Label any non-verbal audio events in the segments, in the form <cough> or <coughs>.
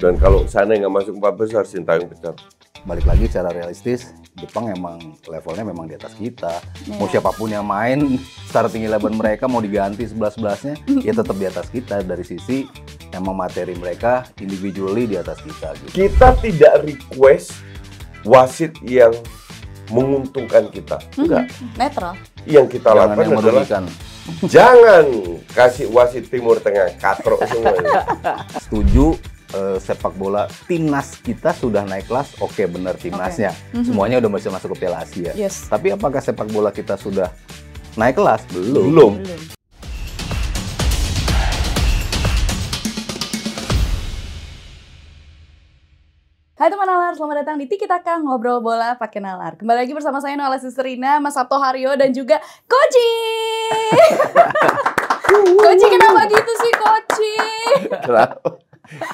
Dan kalau sana nggak masuk empat besar, yang pecat. Balik lagi secara realistis, Jepang emang levelnya memang di atas kita. Yeah. Mau siapapun yang main, <laughs> starting eleven mereka mau diganti sebelas sebelasnya, <laughs> ya tetap di atas kita dari sisi emang materi mereka individually di atas kita. Gitu. Kita tidak request wasit yang menguntungkan kita. Mm-hmm. Enggak. Metro. Yang kita lakukan yang adalah jangan kasih wasit Timur Tengah katro semua. Setuju uh, sepak bola timnas kita sudah naik kelas, oke okay, benar timnasnya. Okay. Mm -hmm. Semuanya udah masih masuk ke Piala Asia. Yes. Tapi apakah sepak bola kita sudah naik kelas? Belum. Belum. Hai teman Alar, selamat datang di Tiki Taka Ngobrol Bola Pakai Nalar. Kembali lagi bersama saya Nola Sisterina, Mas Sabto Haryo, dan juga Koji. <laughs> Koji kenapa gitu sih Koji?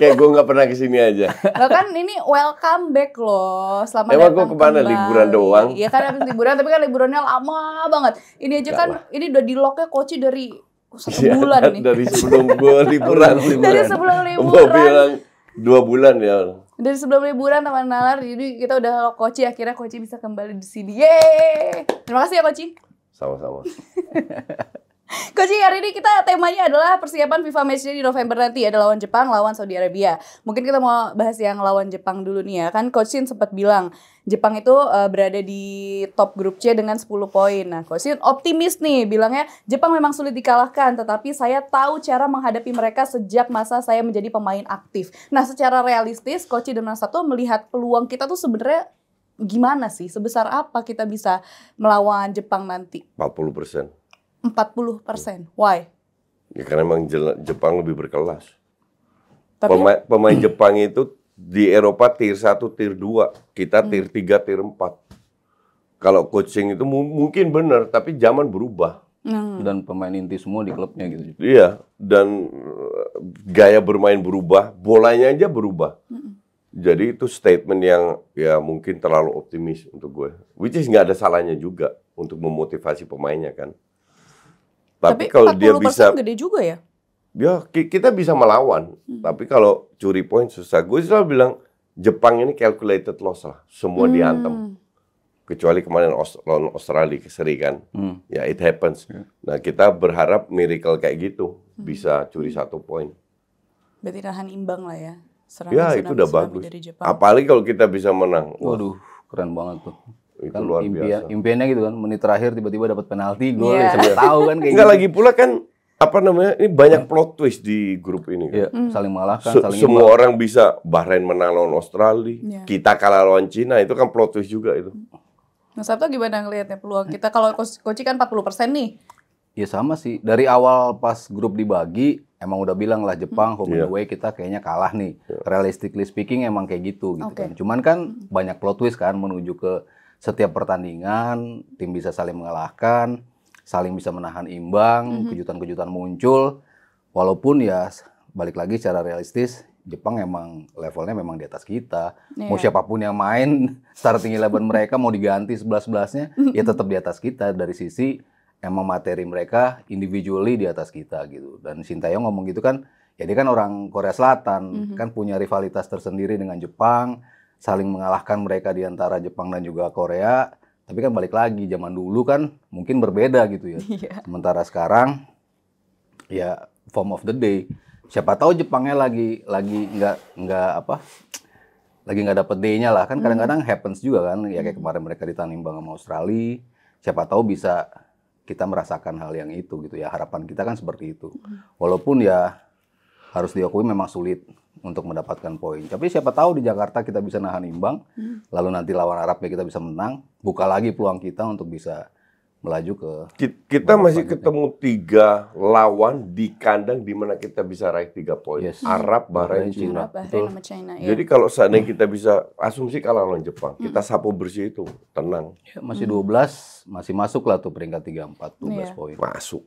Kayak <laughs> gue nggak pernah kesini aja. Lo kan ini welcome back loh. Selamat Emang datang gue kemana? Kembali. Liburan doang? Iya kan habis liburan, tapi kan liburannya lama banget. Ini aja gak kan, ini udah di locknya Koci dari satu ya, bulan kan nih. Dari sebelum gue liburan, <laughs> liburan. Dari sebelum liburan. Gue bilang dua bulan ya. Dari sebelum liburan teman nalar, jadi kita udah lock Koci. Akhirnya Koci bisa kembali di sini. Yeay! Terima kasih ya Koci. Sama-sama. <laughs> Coach hari ini kita temanya adalah persiapan FIFA Matchday di November nanti ya, ada lawan Jepang, lawan Saudi Arabia. Mungkin kita mau bahas yang lawan Jepang dulu nih ya. Kan Coach sempat bilang Jepang itu uh, berada di top grup C dengan 10 poin. Nah, Coach optimis nih bilangnya Jepang memang sulit dikalahkan, tetapi saya tahu cara menghadapi mereka sejak masa saya menjadi pemain aktif. Nah, secara realistis Coach Shin dan satu melihat peluang kita tuh sebenarnya gimana sih? Sebesar apa kita bisa melawan Jepang nanti? 40 persen. 40%. Why? Ya karena memang Jepang lebih berkelas. Tapi, pemain, pemain Jepang itu di Eropa tier 1, tier 2, kita hmm. tier 3, tier 4. Kalau coaching itu mungkin benar, tapi zaman berubah. Hmm. Dan pemain inti semua di klubnya gitu. Iya, dan eh, gaya bermain berubah, bolanya aja berubah. Hmm. Jadi itu statement yang ya mungkin terlalu optimis untuk gue. Which is nggak ada salahnya juga untuk memotivasi pemainnya kan. Tapi, Tapi kalau dia bisa gede juga ya? Ya, kita bisa melawan. Hmm. Tapi kalau curi poin susah. Gue selalu bilang Jepang ini calculated loss lah. Semua hmm. dihantam. Kecuali kemarin Aus Australia keserikan. kan. Hmm. Ya, it happens. Yeah. Nah, kita berharap miracle kayak gitu hmm. bisa curi satu poin. Berarti tahan imbang lah ya. Serangan ya, itu udah bagus. Apalagi kalau kita bisa menang. Waduh, keren banget tuh itu kan luar impian, biasa. Impiannya gitu kan, menit terakhir tiba-tiba dapat penalti, gol, yeah. ya, tahu kan kayak Enggak gitu. lagi pula kan apa namanya? Ini banyak iya. plot twist di grup ini kan. Yeah, hmm. saling mengalahkan, Se saling Semua orang bisa Bahrain menang lawan Australia, yeah. kita kalah lawan Cina, itu kan plot twist juga itu. Mas nah, Sabto gimana ngelihatnya peluang kita kalau Koci kan 40% nih. Ya sama sih. Dari awal pas grup dibagi emang udah bilang lah Jepang home yeah. and iya. away kita kayaknya kalah nih. Yeah. Realistically speaking emang kayak gitu gitu kan. Cuman kan banyak plot twist kan menuju ke setiap pertandingan tim bisa saling mengalahkan, saling bisa menahan imbang, mhm. kejutan-kejutan muncul. Walaupun ya balik lagi secara realistis Jepang emang levelnya memang di atas kita. Yeah. Mau iya. siapapun yang main <laughs> starting eleven mereka mau diganti sebelas sebelasnya ya mhm. tetap di atas kita dari sisi emang materi mereka individually di atas kita gitu. Dan Sintayong ngomong gitu kan, ya kan orang Korea Selatan mm -hmm. kan punya rivalitas tersendiri dengan Jepang saling mengalahkan mereka di antara Jepang dan juga Korea. Tapi kan balik lagi zaman dulu kan mungkin berbeda gitu ya. <laughs> Iya. Sementara sekarang ya form of the day. Siapa tahu Jepangnya lagi lagi nggak nggak apa lagi nggak dapet day-nya lah kan hmm. kadang-kadang happens juga kan ya kayak hmm. kemarin mereka bang sama Australia siapa tahu bisa kita merasakan hal yang itu gitu ya harapan kita kan seperti itu hmm. walaupun ya harus diakui memang sulit untuk mendapatkan poin. Tapi siapa tahu di Jakarta kita bisa nahan imbang, hmm. lalu nanti lawan Arabnya kita bisa menang, buka lagi peluang kita untuk bisa melaju ke. Kita masih ketemu tiga lawan di kandang di mana kita bisa raih tiga poin. Yes. Arab, Bahrain, Cina. Arab, Bahrain China. Ya. Jadi kalau seandainya hmm. kita bisa asumsi kalah lawan Jepang, hmm. kita sapu bersih itu tenang. Ya, masih hmm. 12, masih masuk lah tuh peringkat 34, 12 yeah. poin. Masuk.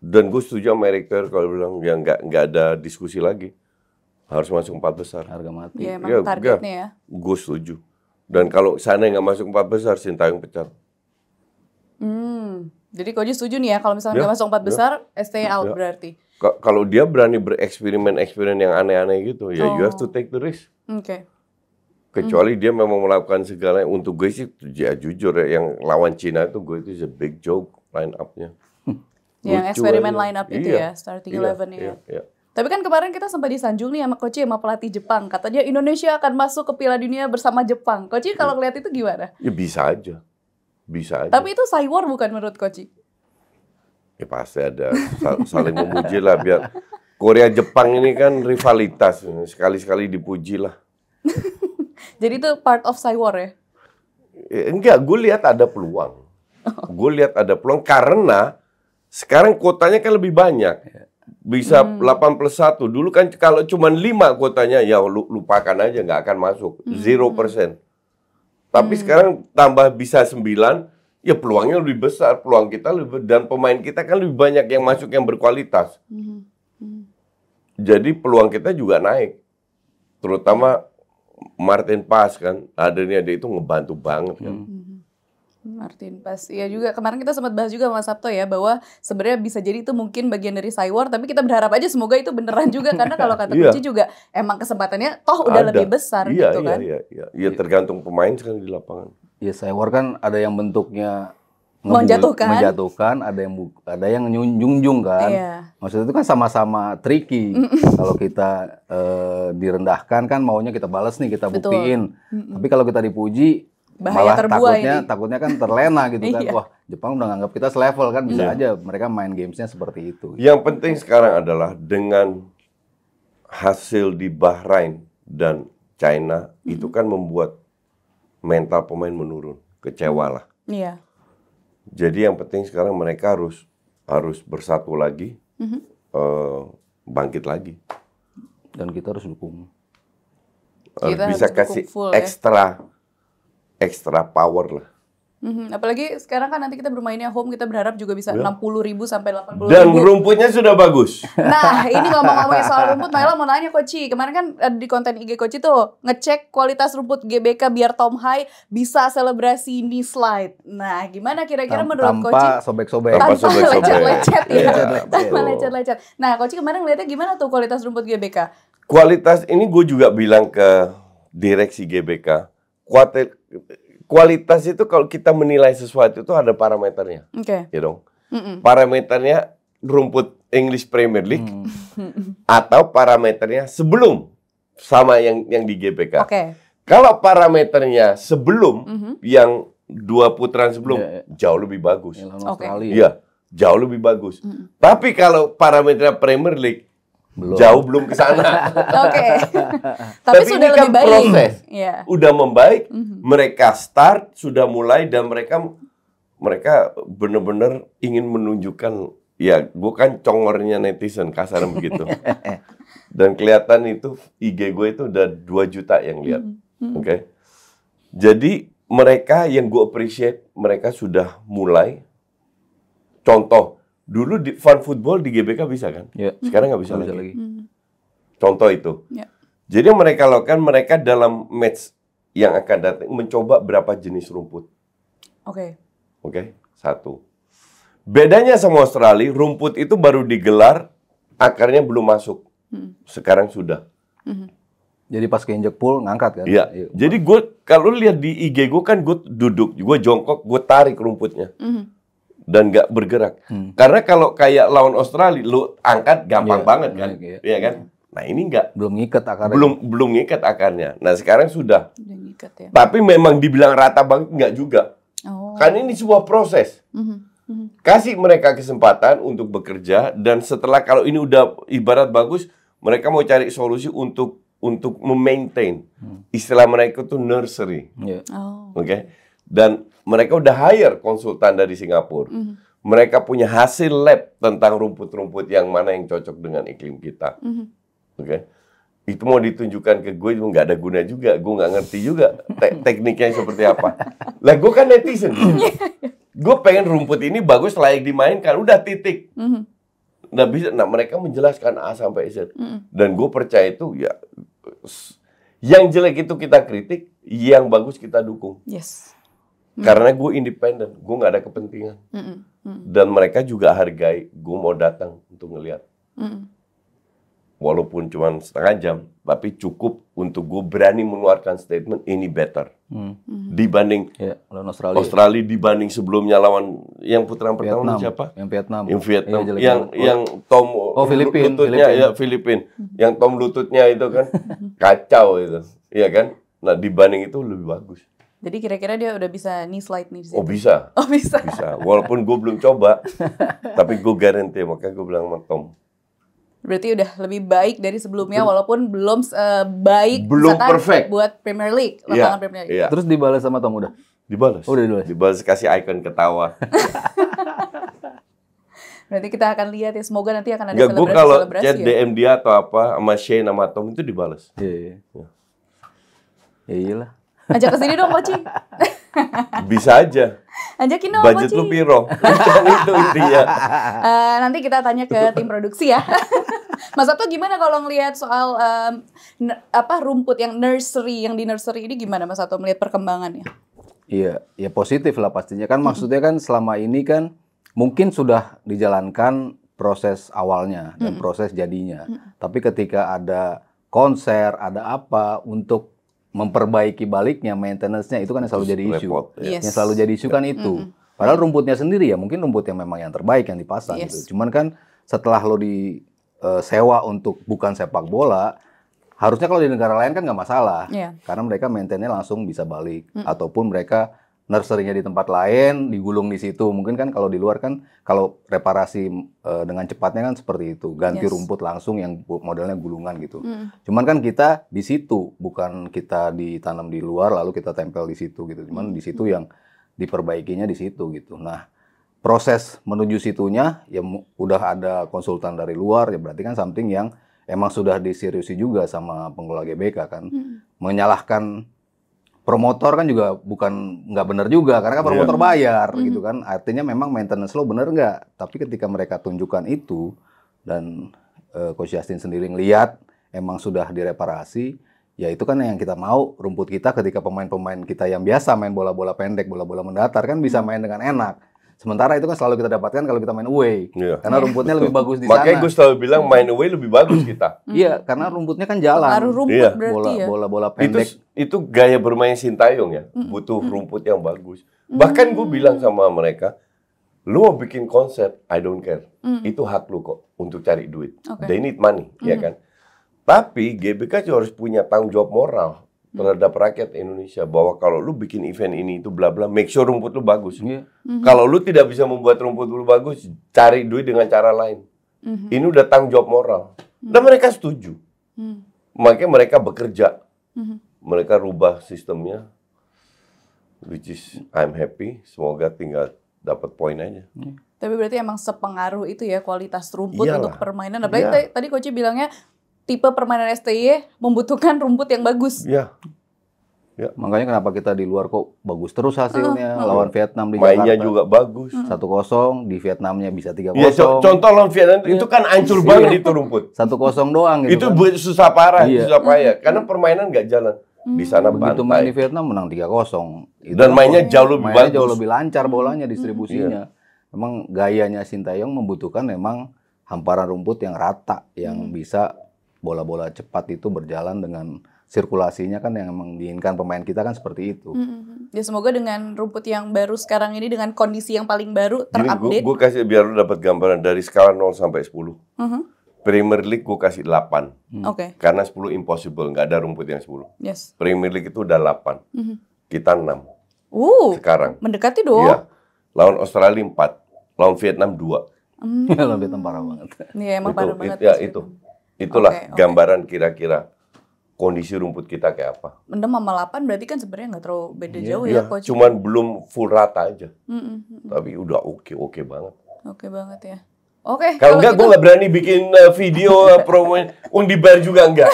Dan gue setuju Amerika kalau bilang ya nggak nggak ada diskusi lagi harus masuk empat besar. Harga mati. Iya, iya, ya, emang ya, targetnya ya. Gue setuju. Dan kalau sana nggak masuk empat besar, Sintayong pecah. Hmm. Jadi kau setuju nih ya kalau misalnya iya. nggak ya, masuk empat ya, besar, ST ya. out berarti. kalau dia berani bereksperimen eksperimen yang aneh-aneh gitu, ya oh. you have to take the risk. Oke. Okay. Kecuali hmm. dia memang melakukan segala untuk gue sih ya jujur ya yang lawan Cina itu gue itu is a big joke line up-nya. yang eksperimen line up iya, itu ya, starting iya, eleven iya, ya. Iya, iya. Tapi kan kemarin kita sempat disanjung nih sama Koci sama pelatih Jepang. Katanya Indonesia akan masuk ke Piala Dunia bersama Jepang. Koci iya. kalau lihat itu gimana? Ya bisa aja. Bisa aja. Tapi itu cyber bukan menurut Koci? Ya pasti ada. Saling memuji lah biar Korea Jepang ini kan rivalitas. Sekali-sekali dipuji lah. <laughs> Jadi itu part of cyber ya? ya? Enggak, gue lihat ada peluang. Oh. Gue lihat ada peluang karena sekarang kuotanya kan lebih banyak. Iya bisa hmm. 8 plus 1. Dulu kan kalau cuma 5 kuotanya ya lupakan aja nggak akan masuk. Hmm. 0%. Hmm. Tapi hmm. sekarang tambah bisa 9, ya peluangnya lebih besar, peluang kita lebih dan pemain kita kan lebih banyak yang masuk yang berkualitas. Hmm. Hmm. Jadi peluang kita juga naik. Terutama Martin Pas kan, adanya dia itu ngebantu banget kan. Hmm. Martin pas Iya juga kemarin kita sempat bahas juga sama Sabto ya bahwa sebenarnya bisa jadi itu mungkin bagian dari cyber tapi kita berharap aja semoga itu beneran juga <laughs> karena kalau kata iya. kunci juga emang kesempatannya toh udah ada. lebih besar iya, gitu iya, kan. Iya iya iya tergantung pemain sekarang di lapangan. Iya cyber kan ada yang bentuknya menjatuhkan menjatuhkan ada yang ada yang junjung kan iya. maksudnya itu kan sama-sama tricky kalau kita uh, direndahkan kan maunya kita balas nih kita buktiin mm tapi kalau kita dipuji Bahaya Malah takutnya, ini. takutnya kan terlena gitu kan. <laughs> Iya. Wah, Jepang udah nganggap kita selevel kan. Bisa iya. aja mereka main gamesnya seperti itu. Gitu. Yang penting sekarang adalah dengan hasil di Bahrain dan China, mm-hmm. itu kan membuat mental pemain menurun. Kecewa lah. Iya. Jadi yang penting sekarang mereka harus harus bersatu lagi, mm-hmm. uh, bangkit lagi. Dan kita harus dukung. Kita bisa harus kasih full, ya. ekstra ya? extra power lah. Mm-hmm. Apalagi sekarang kan nanti kita bermainnya home, kita berharap juga bisa iya. enam puluh ribu sampai delapan puluh. Dan rumputnya sudah bagus. <laughs> Nah, ini ngomong ngomong soal rumput, Maya mau nanya Koci. Kemarin kan di konten IG Koci tuh ngecek kualitas rumput GBK biar Tom Hai bisa selebrasi ini slide. Nah, gimana kira-kira menurut Koci? Tanpa sobek-sobek. Tanpa lecet-lecet ya. Tanpa lecet-lecet. Nah, Koci kemarin ngeliatnya gimana tuh kualitas rumput GBK? Kualitas ini gue juga bilang ke direksi GBK kualitas itu kalau kita menilai sesuatu itu ada parameternya. Oke. Ya okay. You know? mm -mm. Parameternya rumput English Premier League mm. <laughs> atau parameternya sebelum sama yang yang di GPK. Okay. Kalau parameternya sebelum mm -hmm. yang dua putaran sebelum yeah, yeah. jauh lebih bagus. Oke. Okay. Iya, jauh lebih bagus. Mm. Tapi kalau parameternya Premier League belum. jauh belum ke sana. <laughs> Oke. Okay. <laughs> Tapi, Tapi sudah ini kan lebih baik. proses. Yeah. Udah membaik, mm -hmm. mereka start sudah mulai dan mereka mereka benar-benar ingin menunjukkan ya gue kan congornya netizen kasar <laughs> begitu. dan kelihatan itu IG gue itu udah 2 juta yang lihat. Mm -hmm. Oke. Okay? Jadi mereka yang gue appreciate, mereka sudah mulai contoh Dulu di fun football di GBK bisa kan? Ya. Sekarang nggak bisa, bisa lagi. lagi. Hmm. Contoh itu. Ya. Jadi yang mereka lakukan mereka dalam match yang akan datang mencoba berapa jenis rumput. Oke. Okay. Oke, okay? satu. Bedanya sama Australia, rumput itu baru digelar, akarnya belum masuk. Hmm. Sekarang sudah. Hmm. Jadi pas keinjek pool ngangkat kan? Iya. iya. Jadi gue kalau lihat di IG gue kan gue duduk, gue jongkok, gue tarik rumputnya. Hmm dan nggak bergerak. Hmm. Karena kalau kayak lawan Australia, lu angkat gampang ya, banget kan, ya ya. ya kan? Nah ini nggak belum ngikat akarnya. Belum belum ngikat akarnya. Nah sekarang sudah. Belum ngikat ya. Tapi memang dibilang rata banget nggak juga. Oh. Karena ini sebuah proses. Mm -hmm. Kasih mereka kesempatan untuk bekerja dan setelah kalau ini udah ibarat bagus, mereka mau cari solusi untuk untuk memaintain. Hmm. Istilah mereka tuh nursery. Yeah. Oh. Oke. Okay? Dan mereka udah hire konsultan dari Singapura. Mm -hmm. Mereka punya hasil lab tentang rumput-rumput yang mana yang cocok dengan iklim kita. Mm -hmm. Oke. Okay? Itu mau ditunjukkan ke gue itu nggak ada guna juga. Gue nggak ngerti juga te tekniknya seperti apa. Lah gue kan netizen. <laughs> Iya. gue pengen rumput ini bagus layak dimainkan. Udah titik. Mm -hmm. Nah, bisa, nah mereka menjelaskan A sampai Z. Mm. Dan gue percaya itu ya yang jelek itu kita kritik, yang bagus kita dukung. Yes. Hmm. Karena gue independen, gue nggak ada kepentingan. Mm -mm. Dan mereka juga hargai gue mau datang untuk ngeliat. Mm. Walaupun cuma setengah jam, tapi cukup untuk gue berani mengeluarkan statement ini better mm. dibanding yeah, Australia. Australia dibanding sebelumnya lawan yang putaran pertama Vietnam. siapa? Yang Vietnam. Yang iya, Vietnam. yang yang Tom oh, Filipin, lututnya Filipin. ya Filipin. Yang Tom lututnya itu kan <laughs> kacau itu, iya kan? Nah dibanding itu lebih bagus. Jadi kira-kira dia udah bisa nih slide nih. Oh bisa. <laughs> Oh bisa. Bisa. Walaupun gue belum coba, <laughs> tapi gue garanti makanya gue bilang sama Tom. Berarti udah lebih baik dari sebelumnya walaupun belum uh, baik belum perfect buat Premier League, iya, lapangan yeah, Premier League. Yeah. Terus dibalas sama Tom udah. Dibalas. Udah dibalas. Dibalas kasih icon ketawa. <laughs> Berarti kita akan lihat ya semoga nanti akan ada Gak, selebrasi. Gue kalau selebrasi ya. chat ya. DM dia atau apa sama Shane sama Tom itu dibalas. Iya. Iya yeah. Ya iyalah. Ajak ke sini dong, Koci. <laughs> Bisa aja. Ajakin dong, Budget Budget lu piro. <laughs> itu intinya. Uh, eh, nanti kita tanya ke tim produksi ya. <laughs> Mas Sabto gimana kalau ngelihat soal um, apa rumput yang nursery yang di nursery ini gimana Mas Sabto melihat perkembangannya? Iya, ya positif lah pastinya kan maksudnya kan selama ini kan mungkin sudah dijalankan proses awalnya dan proses jadinya. Tapi ketika ada konser, ada apa untuk memperbaiki baliknya, maintenance-nya itu kan yang selalu jadi isu. Repot, ya. yes. Yang selalu jadi isu kan kan itu. Mm -hmm. Padahal rumputnya sendiri ya mungkin rumput yang memang yang terbaik yang dipasang gitu. yes. gitu. Cuman kan setelah lo di uh, sewa untuk bukan sepak bola, harusnya kalau di negara lain kan nggak masalah. Yeah. Karena mereka maintenance langsung bisa balik mm -hmm. ataupun mereka nurserynya di tempat lain, digulung di situ. Mungkin kan kalau di luar kan kalau reparasi e, dengan cepatnya kan seperti itu, ganti yes. rumput langsung yang modelnya gulungan gitu. Mm. Cuman kan kita di situ, bukan kita ditanam di luar lalu kita tempel di situ gitu. Cuman mm. di situ mm. yang diperbaikinya di situ gitu. Nah, proses menuju situnya ya udah ada konsultan dari luar ya berarti kan something yang emang sudah diseriusi juga sama pengelola GBK kan. Mm. Menyalahkan promotor kan juga bukan nggak benar juga karena kan promotor yeah. bayar mm -hmm. gitu kan artinya memang maintenance lo bener nggak tapi ketika mereka tunjukkan itu dan uh, coach Justin sendiri ngelihat emang sudah direparasi ya itu kan yang kita mau rumput kita ketika pemain-pemain kita yang biasa main bola-bola pendek bola-bola mendatar kan bisa mhm. main dengan enak Sementara itu kan selalu kita dapatkan kalau kita main away. Iya. Karena rumputnya lebih bagus di Makanya sana. Makanya gue selalu bilang main away lebih bagus kita. Hmm. Iya, karena rumputnya kan jalan. Baru rumput yeah. berarti bola, ya. Bola bola pendek. Itu, itu gaya bermain Sintayong ya. Butuh rumput yang bagus. Bahkan gue mm. bilang sama mereka, lu mau bikin konsep, I don't care. Mm. Itu hak lu kok untuk cari duit. Okay. They need money, mm. ya kan? Tapi GBK juga harus punya tanggung jawab moral terhadap rakyat Indonesia bahwa kalau lu bikin event ini itu bla bla make sure rumput lu bagus. Yeah. Mm-hmm. Kalau lu tidak bisa membuat rumput lu bagus, cari duit dengan cara lain. Mm-hmm. Ini udah tanggung jawab moral. Mm-hmm. Dan mereka setuju. Mm-hmm. Makanya mereka bekerja. Mm-hmm. Mereka rubah sistemnya. Which is I'm happy. Semoga tinggal dapat poin aja. Mm-hmm. Tapi berarti emang sepengaruh itu ya kualitas rumput Iyalah. untuk permainan. Apalagi iya. tadi Koci bilangnya tipe permainan STY membutuhkan rumput yang bagus. Iya. Ya. Makanya kenapa kita di luar kok bagus terus hasilnya uh, uh. lawan Vietnam di Mainnya juga bagus. Satu kosong di Vietnamnya bisa tiga ya, kosong. Iya, contoh lawan Vietnam itu iya. kan ancur iya. banget itu rumput. Satu kosong doang. Gitu itu kan. susah parah, iya. susah payah. Karena permainan nggak jalan. Hmm. Di sana Begitu main di Vietnam menang tiga kosong. Dan mainnya jauh lebih mainnya jauh lebih lancar bolanya hmm. distribusinya. Iya. Memang gayanya Sintayong membutuhkan memang hamparan rumput yang rata yang hmm. bisa bola-bola cepat itu berjalan dengan sirkulasinya kan yang memang diinginkan pemain kita kan seperti itu. Mm-hmm. Ya semoga dengan rumput yang baru sekarang ini dengan kondisi yang paling baru terupdate. Gue kasih biar lu dapat gambaran dari skala 0 sampai 10. Mm-hmm. Premier League gue kasih 8. Mm. Oke. Okay. Karena 10 impossible, nggak ada rumput yang 10. Yes. Premier League itu udah 8. Mm-hmm. Kita 6. Uh, sekarang. Mendekati dong. Iya. Lawan Australia 4, lawan Vietnam 2. Mm. hmm <laughs> lawan Vietnam parah banget. Iya, emang itu, parah banget. itu. ya, itu. Itulah okay, okay. gambaran kira-kira kondisi rumput kita kayak apa. Mendem sama lapan berarti kan sebenarnya nggak terlalu beda yeah. jauh ya, iya, ya coach. Cuman belum full rata aja. Mm -hmm. Tapi udah oke oke okay banget. Oke okay banget ya. Oke. Okay, kalau enggak gitu. gue nggak berani bikin uh, video eh, <laughs> promo undibar juga enggak.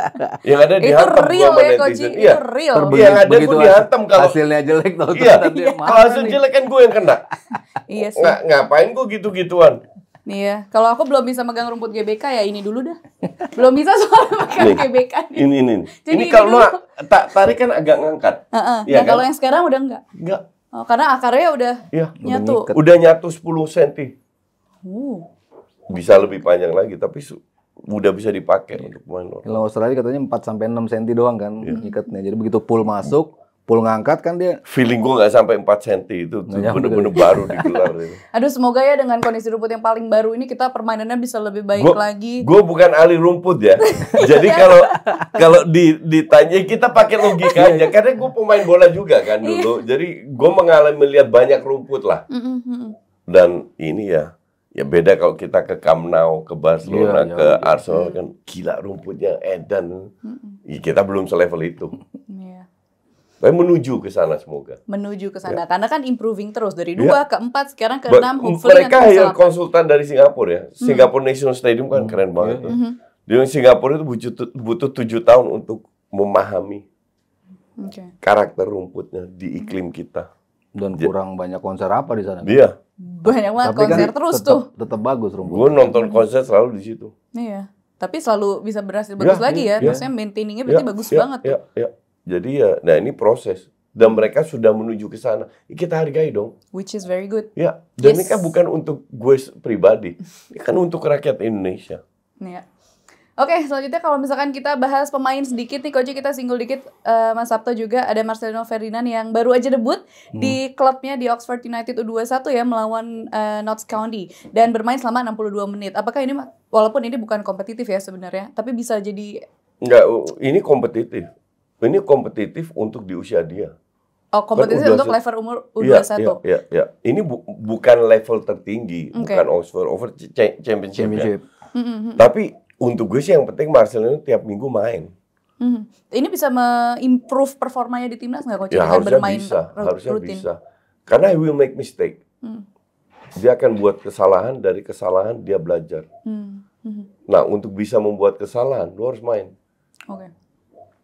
<laughs> yang ada di itu real ya, netizen. Iya. Itu real. yang ada gue dihantam kalau hasilnya jelek Iya. iya. Kalau hasil jelek kan gue yang kena. iya sih. ngapain gue gitu-gituan? Nih ya, kalau aku belum bisa megang rumput GBK ya ini dulu dah. <laughs> Belum bisa soalnya megang nih, GBK nih. Ini ini. Jadi ini, ini kalau tak tarik kan agak ngangkat. Uh -uh. Ya, nah, kan? kalau yang sekarang udah enggak? Enggak. Oh, karena akarnya udah ya, nyatu. Udah, udah nyatu 10 cm. Uh. Bisa lebih panjang lagi tapi udah bisa dipakai untuk main Kalau Australia katanya 4 sampai 6 cm doang kan yeah. ngikatnya. Jadi begitu pool masuk, Pulang ngangkat kan dia. Feeling gue nggak sampai 4 cm itu iya. bener-bener baru digelar. Ini. <laughs> Aduh semoga ya dengan kondisi rumput yang paling baru ini kita permainannya bisa lebih baik gua, lagi. Gue bukan ahli rumput ya. <laughs> Jadi iya. kalau kalau ditanya kita pakai logika iya. aja karena gue pemain bola juga kan dulu. Jadi gue mengalami melihat banyak rumput lah. Dan ini ya ya beda kalau kita ke Kamnau, ke Barcelona, yeah, ke Arsenal yeah. kan gila rumputnya Eden, Ya, kita belum selevel itu. Tapi menuju ke sana semoga. Menuju ke sana. Ya. Karena kan improving terus dari dua ya. ke empat sekarang ke enam. Mereka yang konsultan dari Singapura ya. Hmm. Singapore National Stadium kan hmm. keren iya. banget. Hmm. Di Singapura itu butuh butuh tujuh tahun untuk memahami okay. karakter rumputnya di iklim kita. Dan ya. kurang banyak konser apa di sana? Iya. Banyak banget Tapi kan konser kan terus tuh. Tetap bagus rumput. Gue nonton konser selalu di situ. Iya. Tapi selalu bisa berhasil iya. bagus ya, lagi ya. ya. Maksudnya maintainingnya berarti ya, bagus ya, banget. Iya, Ya, Ya. Jadi ya, nah ini proses dan mereka sudah menuju ke sana. Ya, kita hargai dong. Which is very good. Ya, dan yes. ini kan bukan untuk gue pribadi, ini kan untuk rakyat Indonesia. Ya. Oke, okay, selanjutnya kalau misalkan kita bahas pemain sedikit nih, Koji kita singgul dikit uh, Mas Sabto juga ada Marcelino Ferdinand yang baru aja debut hmm. di klubnya di Oxford United U21 ya melawan uh, Notts County dan bermain selama 62 menit. Apakah ini walaupun ini bukan kompetitif ya sebenarnya, tapi bisa jadi Enggak, ini kompetitif ini kompetitif untuk di usia dia. Oh, kompetisi kan untuk level umur iya, U21. Iya, iya, iya. Ini bu bukan level tertinggi, okay. bukan Oxford over championship. championship. Ya. Mm -hmm. Tapi untuk gue sih yang penting Marcelino tiap minggu main. Mm -hmm. Ini bisa improve performanya di timnas nggak coach? Ya, kan harusnya bermain bisa, harusnya rutin. bisa. Karena he will make mistake. Mm. Dia akan buat kesalahan dari kesalahan dia belajar. Mm -hmm. Nah, untuk bisa membuat kesalahan, lo harus main. Oke. Okay.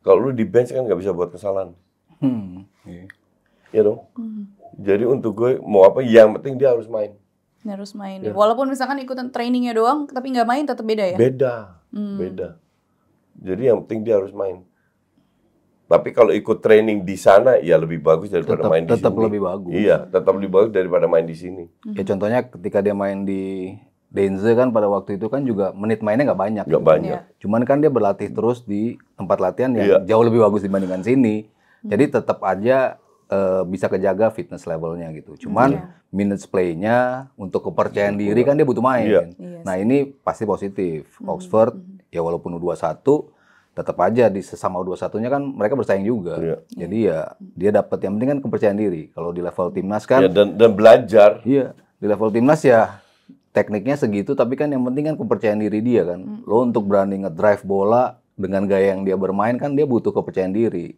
Kalau lu di bench kan nggak bisa buat kesalahan. Hmm. Iya. iya dong. Hmm. Jadi untuk gue mau apa yang penting dia harus main. Dia harus main. Ya. Walaupun misalkan ikutan trainingnya doang, tapi nggak main tetap beda ya. Beda, hmm. beda. Jadi yang penting dia harus main. Tapi kalau ikut training di sana ya lebih bagus daripada tetap, main tetap di sini. Tetap lebih bagus. Iya, tetap lebih bagus daripada main di sini. Hmm. Ya contohnya ketika dia main di Denze kan pada waktu itu kan juga menit mainnya nggak banyak. Nggak iya. banyak. Cuman kan dia berlatih terus di tempat latihan yang ya. jauh lebih bagus dibandingkan sini. Hmm. Jadi tetap aja uh, bisa kejaga fitness levelnya gitu. Cuman ya. minutes play-nya untuk kepercayaan ya. diri kan dia butuh main. Ya. Nah ini pasti positif. Hmm. Oxford hmm. ya walaupun U21 tetap aja di sesama U21-nya kan mereka bersaing juga. Ya. Jadi ya dia dapat yang penting kan kepercayaan diri. Kalau di level timnas kan. Ya, dan, dan belajar. Iya. Di level timnas ya tekniknya segitu tapi kan yang penting kan kepercayaan diri dia kan. Hmm. Lo untuk berani ngedrive bola dengan gaya yang dia bermain kan dia butuh kepercayaan diri.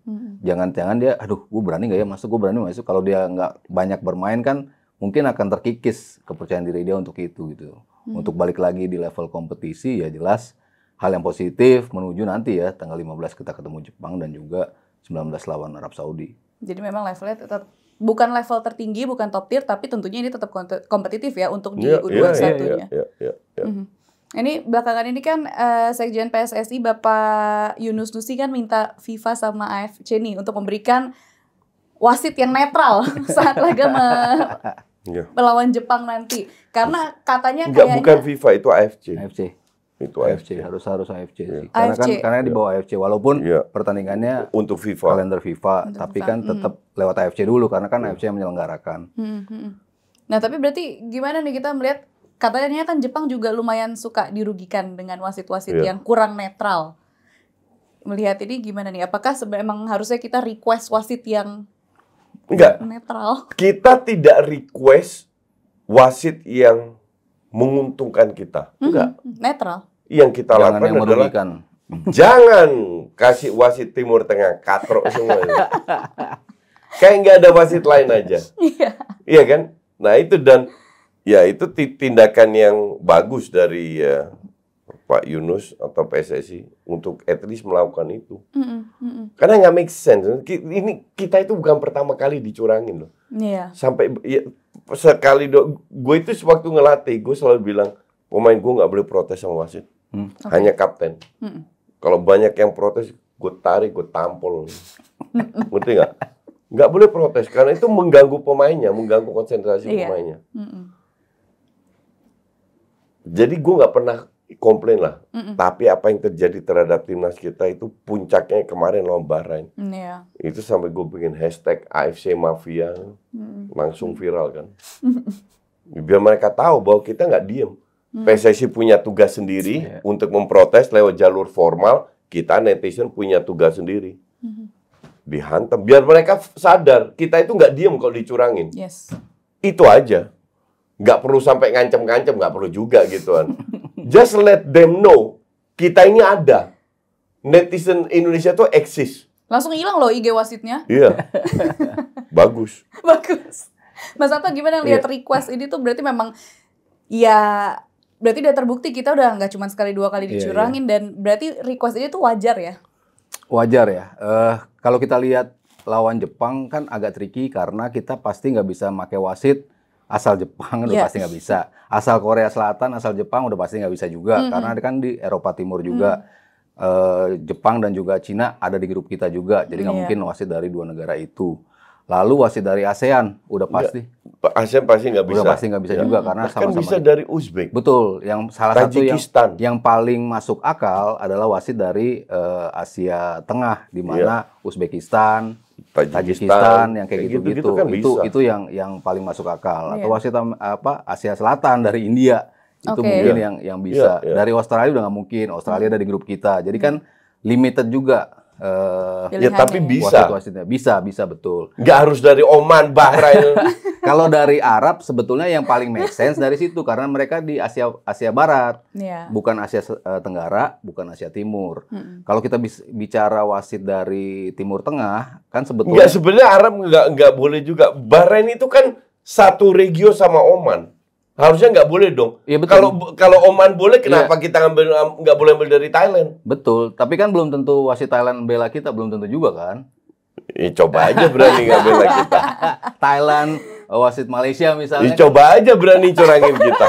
Jangan-jangan hmm. dia aduh gue berani gak ya masuk gue berani masuk kalau dia nggak banyak bermain kan mungkin akan terkikis kepercayaan diri dia untuk itu gitu. Hmm. Untuk balik lagi di level kompetisi ya jelas hal yang positif menuju nanti ya tanggal 15 kita ketemu Jepang dan juga 19 lawan Arab Saudi. Jadi memang levelnya tetap bukan level tertinggi, bukan top tier, tapi tentunya ini tetap kompetitif ya untuk di yeah, U21-nya. Yeah, yeah, yeah, yeah, yeah. Mm -hmm. Ini belakangan ini kan uh, Sekjen PSSI Bapak Yunus Nusi kan minta FIFA sama AFC nih untuk memberikan wasit yang netral saat laga me yeah. melawan Jepang nanti. Karena katanya Enggak, kayaknya bukan FIFA itu AFC. AFC itu AFC, AFC. harus harus AFC iya. sih. Karena kan karena di bawah AFC walaupun yeah. pertandingannya untuk FIFA kalender FIFA, untuk tapi FIFA. kan hmm. tetap mm. lewat AFC dulu karena kan AFC iya. yang menyelenggarakan. Hmm, hmm, nah, tapi berarti gimana nih kita melihat katanya kan Jepang juga lumayan suka dirugikan dengan wasit-wasit yeah. yang kurang netral. Melihat ini gimana nih? Apakah memang harusnya kita request wasit yang Enggak. netral? Kita tidak request wasit yang menguntungkan kita. Mm -hmm. Enggak. Netral yang kita jangan lakukan yang adalah <laughs> jangan kasih wasit Timur Tengah katrok semuanya Kayak nggak ada wasit lain aja. Iya. yeah. kan? Nah itu dan ya itu tindakan yang bagus dari ya, Pak Yunus atau PSSI untuk at least melakukan itu. mm -mm. Karena nggak make sense. Ini kita itu bukan pertama kali dicurangin loh. Yeah. Sampai ya, sekali do, gue itu sewaktu ngelatih gue selalu bilang pemain gue nggak boleh protes sama wasit. Hmm. Okay. Hanya kapten. Hmm. Kalau banyak yang protes, gue tarik, gue tampol. Ngerti nggak? Nggak boleh protes karena itu mengganggu pemainnya, mengganggu konsentrasi yeah. pemainnya. Mm Jadi gue nggak pernah komplain lah. Mm -mm. Tapi apa yang terjadi terhadap timnas kita itu puncaknya kemarin lombaran. Mm, yeah. Itu sampai gue bikin hashtag AFC Mafia, -mm. langsung viral kan. Mm -mm. Biar mereka tahu bahwa kita nggak diem. Hmm. PSSI punya tugas sendiri yeah. untuk memprotes lewat jalur formal. Kita netizen punya tugas sendiri. Hmm. Dihantam. Biar mereka sadar kita itu nggak diem kalau dicurangin. Yes. Itu aja. Nggak perlu sampai ngancem-ngancem. Nggak perlu juga gitu kan. <laughs> Just let them know kita ini ada. Netizen Indonesia tuh eksis. Langsung hilang loh IG wasitnya. Iya. <laughs> Bagus. Bagus. Mas Anto gimana lihat iya. request ini tuh berarti memang ya berarti udah terbukti kita udah nggak cuma sekali dua kali iya, iya. dicurangin yeah, yeah. dan berarti request ini tuh wajar ya? Wajar ya. Uh, kalau kita lihat lawan Jepang kan agak tricky karena kita pasti nggak bisa pakai wasit asal Jepang udah yeah. pasti nggak bisa. Asal Korea Selatan, asal Jepang udah pasti nggak bisa juga mm -hmm. karena kan di Eropa Timur juga. Mm. Uh, Jepang dan juga Cina ada di grup kita juga, jadi nggak yeah. mungkin wasit dari dua negara itu. Lalu wasit dari ASEAN udah pasti. Asia ASEAN pasti nggak bisa. Udah pasti nggak bisa ya. juga karena sama kan sama-sama. bisa dari Uzbek. Betul, yang salah Tajikistan. satu yang, yang paling masuk akal adalah wasit dari uh, Asia Tengah di iya. mana ya. Uzbekistan, Tajikistan, Tajikistan yang kayak gitu-gitu. Kan itu itu yang yang paling masuk akal ya. atau iya. wasit apa Asia Selatan dari India itu mungkin ya. yang yang iya, bisa. Ya, ya. Dari Australia udah nggak mungkin. Australia ada di grup kita. Jadi kan limited juga Uh, ya tapi ya. bisa. Wasit Bisa, bisa betul. Gak harus dari Oman, Bahrain. <laughs> Kalau dari Arab sebetulnya yang paling make sense dari situ karena mereka di Asia Asia Barat, yeah. bukan Asia eh, Tenggara, bukan Asia Timur. Hmm. Kalau kita bicara wasit dari Timur Tengah, kan sebetulnya Ya sebenarnya Arab nggak nggak boleh juga. Bahrain itu kan satu regio sama Oman. Harusnya nggak boleh dong. Iya Kalau kalau Oman boleh, iya. kenapa ya. kita ngambil nggak boleh ambil dari Thailand? Betul. Tapi kan belum tentu wasit Thailand bela kita, belum tentu juga kan? Ya, coba aja berani nggak bela <laughs> kita. Thailand, wasit Malaysia misalnya. Ya, coba aja berani curangin kita.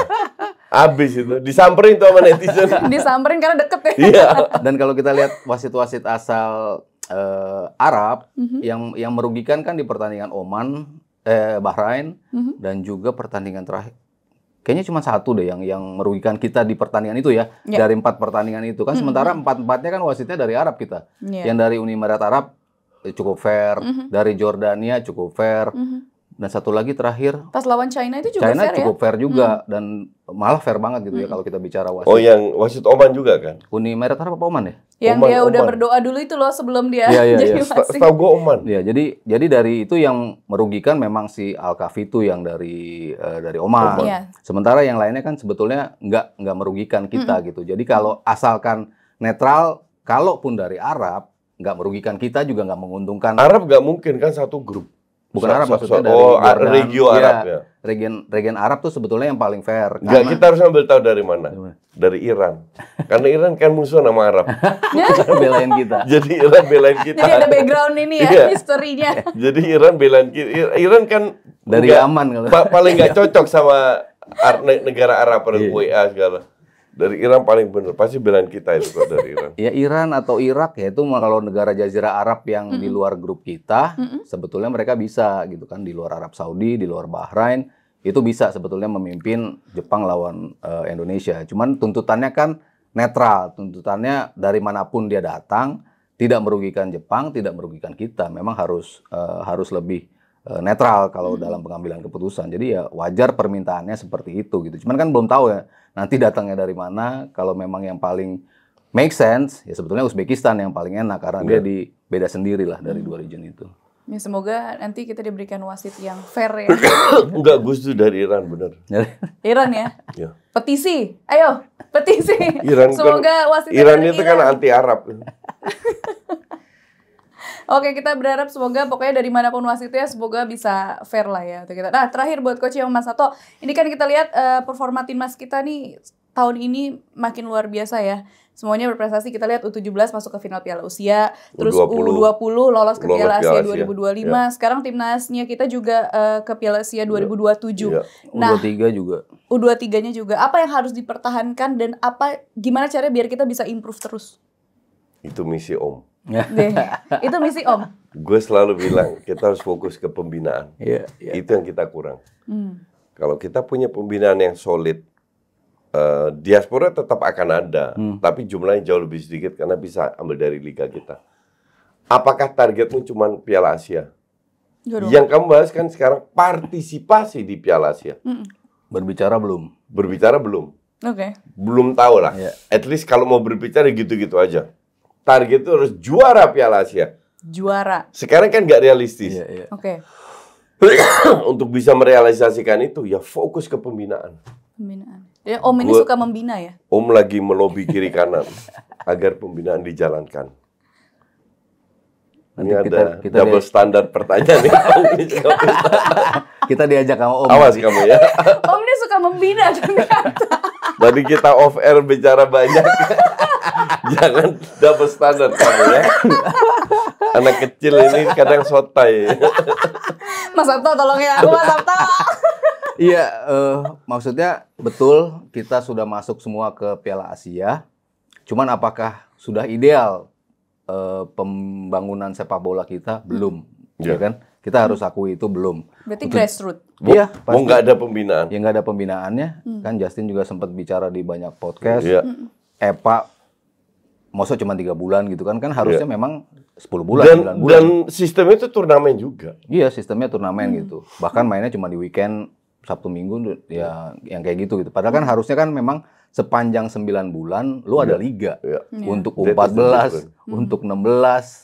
Abis itu disamperin tuh sama netizen. <laughs> disamperin karena deket ya. Iya. Dan kalau kita lihat wasit-wasit asal uh, Arab mm -hmm. yang yang merugikan kan di pertandingan Oman, eh, Bahrain mm -hmm. dan juga pertandingan terakhir kayaknya cuma satu deh yang yang merugikan kita di pertandingan itu ya yeah. dari empat pertandingan itu kan mm -hmm. sementara empat empatnya kan wasitnya dari Arab kita yeah. yang dari Uni Emirat Arab eh, cukup fair mm -hmm. dari Jordania cukup fair mm -hmm. Dan satu lagi terakhir. Pas lawan China itu juga China fair ya? cukup fair juga hmm. dan malah fair banget gitu ya hmm. ya kalau kita bicara wasit. Oh yang wasit Oman juga kan? Uni Emirat Arab apa Oman ya? Yang Oman, dia Oman. udah berdoa dulu itu loh sebelum dia ya, ya, <laughs> jadi ya. wasit. Tahu gue Oman. Ya jadi jadi dari itu yang merugikan memang si Al Kafi itu yang dari uh, dari Oman. Oman. Ya. Sementara yang lainnya kan sebetulnya nggak nggak merugikan kita hmm. gitu. Jadi kalau asalkan netral, kalaupun dari Arab nggak merugikan kita juga nggak menguntungkan. Arab nggak mungkin kan satu grup bukan so, Arab so, maksudnya so, dari oh, Jordan, iya, regio Arab ya. Regen regen Arab tuh sebetulnya yang paling fair. Enggak, Gak kita harus ambil tahu dari mana? Dari Iran. Karena Iran kan musuh nama Arab. <laughs> belain kita. <laughs> Jadi Iran belain kita. Jadi ada background ini ya, iya. historinya. <laughs> Jadi Iran belain kita. Iran kan dari aman, kalau. paling gak iya. cocok sama negara Arab atau WA e segala. Dari Iran paling benar, pasti belain kita itu kok dari Iran. <laughs> ya Iran atau Irak ya itu kalau negara Jazirah Arab yang mm -hmm. di luar grup kita, mm -hmm. sebetulnya mereka bisa gitu kan di luar Arab Saudi, di luar Bahrain itu bisa sebetulnya memimpin Jepang lawan uh, Indonesia. Cuman tuntutannya kan netral, tuntutannya dari manapun dia datang tidak merugikan Jepang, tidak merugikan kita. Memang harus uh, harus lebih Eh, netral kalau hmm. dalam pengambilan keputusan. Jadi ya wajar permintaannya seperti itu gitu. Cuman kan belum tahu ya nanti datangnya dari mana. Kalau memang yang paling make sense ya sebetulnya Uzbekistan yang paling enak karena Udah. dia iya. di beda sendiri lah dari hmm. dua region itu. Ya, semoga nanti kita diberikan wasit yang fair ya. <coughs> Enggak, Gus dari Iran benar <laughs> Iran ya? Iya. Petisi, ayo petisi. Iran kan semoga wasit Iran itu kan Iran. kan anti Arab. <laughs> Oke, kita berharap semoga pokoknya dari manapun wasitnya semoga bisa fair lah ya kita. Nah, terakhir buat Coach yang Mas Sato, ini kan kita lihat uh, performa timnas kita nih tahun ini makin luar biasa ya. Semuanya berprestasi. Kita lihat U17 masuk ke final Piala Usia, U20, terus U20 lolos ke Piala Asia 2025. Ya. Sekarang timnasnya kita juga uh, ke Piala Asia 2027. Ya. Iya. Nah, U23 juga. U23-nya juga. Apa yang harus dipertahankan dan apa gimana caranya biar kita bisa improve terus? Itu misi Om. Ya. Itu misi Om. Gue selalu bilang kita harus fokus ke pembinaan. Yeah, yeah. Itu yang kita kurang. Hmm. Kalau kita punya pembinaan yang solid, uh, diaspora tetap akan ada, hmm. tapi jumlahnya jauh lebih sedikit karena bisa ambil dari liga kita. Apakah targetmu cuma Piala Asia? Jodoh. Yang kamu bahas kan sekarang partisipasi di Piala Asia. Hmm. Berbicara belum? Berbicara belum. Oke. Okay. Belum tahu lah. Yeah. At least kalau mau berbicara gitu-gitu aja target itu harus juara Piala Asia. Juara. Sekarang kan nggak realistis. Iya, iya. Oke. Okay. <coughs> Untuk bisa merealisasikan itu ya fokus ke pembinaan. Pembinaan. Ya, om ini Gua, suka membina ya. Om lagi melobi kiri kanan <laughs> agar pembinaan dijalankan. Nanti ini kita, ada kita double standar pertanyaan nih. Om <laughs> ini <laughs> kita diajak sama Om. Awas kamu ya. om ini suka membina ternyata. Tadi kita off air bicara banyak jangan double standar kamu ya. Anak kecil ini kadang sotai. Mas Sabto ya, aku Mas Sabto. Iya, uh, maksudnya betul kita sudah masuk semua ke Piala Asia. Cuman apakah sudah ideal uh, pembangunan sepak bola kita? Belum, yeah. ya iya. kan? Kita harus akui itu belum. Berarti grassroots. Iya, Mau nggak ada pembinaan? Ya nggak ada pembinaannya. Hmm. Kan Justin juga sempat bicara di banyak podcast. Yeah. Hmm. Epa Maksudnya cuma tiga bulan gitu kan kan iya. harusnya yeah. memang 10 bulan, dan, 9 bulan. Dan sistem itu turnamen juga. Iya, sistemnya turnamen hmm. gitu. Bahkan mainnya cuma di weekend Sabtu Minggu ya yang kayak gitu gitu. Padahal kan hmm. harusnya kan memang sepanjang 9 bulan lu ada iya. liga. Ya. Untuk U14, untuk 16, hmm.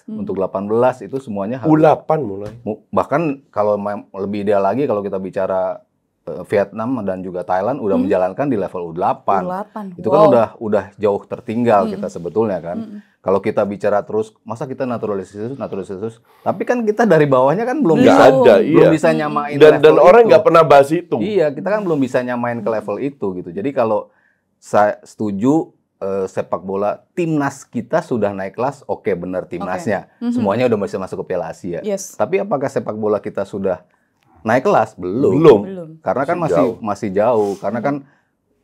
hmm. untuk 18 itu semuanya harus U8 mulai. Bahkan kalau lebih ideal lagi kalau kita bicara Eh, Vietnam dan juga Thailand udah hmm. menjalankan di level U8. U8. Itu kan wow. kan udah udah jauh tertinggal hmm. kita sebetulnya kan. Hmm. Kalau kita bicara terus masa kita naturalisasi naturalisasi tapi kan kita dari bawahnya kan belum, bisa ada, iya. bisa nyamain dan level dan orang nggak pernah bahas itu. Iya, kita kan belum bisa nyamain ke level itu gitu. Jadi kalau saya setuju eh, sepak bola timnas kita sudah naik kelas, oke okay, benar timnasnya. Okay. Mm -hmm. Semuanya udah bisa masuk ke Piala Asia. Yes. Tapi apakah sepak bola kita sudah naik kelas belum. Belum. Karena kan masih jauh. masih jauh. Karena hmm. kan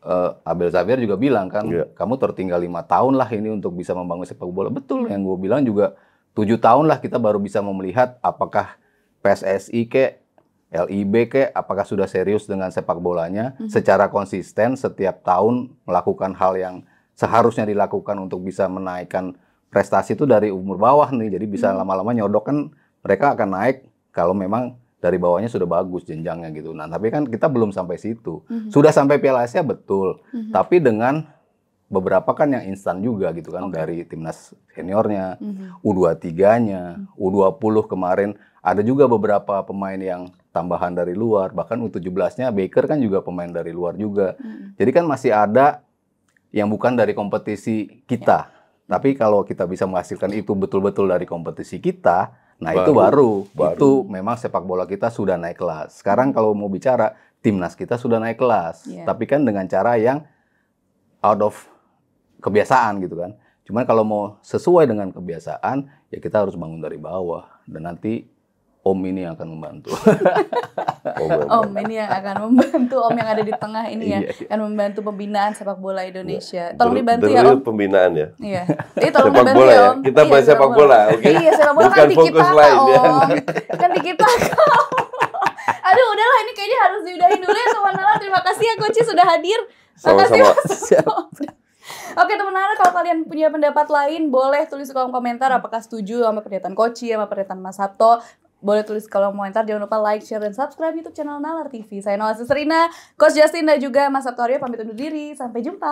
uh, Abel Xavier juga bilang kan, yeah. kamu tertinggal lima tahun lah ini untuk bisa membangun sepak bola. Betul yang gue bilang juga tujuh tahun lah kita baru bisa melihat apakah PSSI ke LIB ke apakah sudah serius dengan sepak bolanya mm -hmm. secara konsisten setiap tahun melakukan hal yang seharusnya dilakukan untuk bisa menaikkan prestasi itu dari umur bawah nih. Jadi bisa hmm. lama-lama mm -hmm. nyodok kan mereka akan naik kalau memang dari bawahnya sudah bagus jenjangnya gitu. Nah, tapi kan kita belum sampai situ. Mm -hmm. Sudah sampai Piala Asia betul, mm -hmm. tapi dengan beberapa kan yang instan juga gitu kan okay. dari timnas seniornya, mm -hmm. U23-nya, mm -hmm. U20 kemarin ada juga beberapa pemain yang tambahan dari luar, bahkan U17-nya Baker kan juga pemain dari luar juga. Mm -hmm. Jadi kan masih ada yang bukan dari kompetisi kita. Yeah. Tapi kalau kita bisa menghasilkan itu betul-betul dari kompetisi kita, Nah baru, itu baru, baru itu memang sepak bola kita sudah naik kelas. Sekarang kalau mau bicara timnas kita sudah naik kelas, yeah. tapi kan dengan cara yang out of kebiasaan gitu kan. Cuman kalau mau sesuai dengan kebiasaan ya kita harus bangun dari bawah dan nanti Om ini yang akan membantu. <laughs> Oh, om, ini yang akan membantu, Om yang ada di tengah ini ya, yang iya. akan membantu pembinaan sepak bola Indonesia. Iya. Tolong dibantu ya Om. pembinaan ya. Iya. Jadi tolong sepak dibantu ya, ya Om. Kita bahas iya, sepak bola, oke? Okay? Iya, sepak bola Bukan kan di kita lain, ya. Om. Kan di kita <laughs> Aduh, udahlah ini kayaknya harus diudahin dulu ya teman Nala. Terima kasih ya Coach sudah hadir. Terima kasih Mas. Oke teman-teman, kalau kalian punya pendapat lain, boleh tulis di kolom komentar apakah setuju sama pernyataan Koci, sama pernyataan Mas Sabto, boleh tulis kolom komentar. Jangan lupa like, share, dan subscribe YouTube channel Nalar TV. Saya Noah Serina, Coach Justin, dan juga Mas Sabtorio pamit undur diri. Sampai jumpa.